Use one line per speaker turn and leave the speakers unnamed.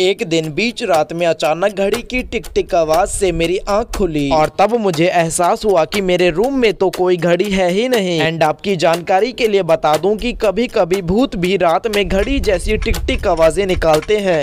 एक दिन बीच रात में अचानक घड़ी की टिक टिक आवाज से मेरी आंख खुली और तब मुझे एहसास हुआ कि मेरे रूम में तो कोई घड़ी है ही नहीं एंड आपकी जानकारी के लिए बता दूं कि कभी कभी भूत भी रात में घड़ी जैसी टिक टिक आवाजें निकालते हैं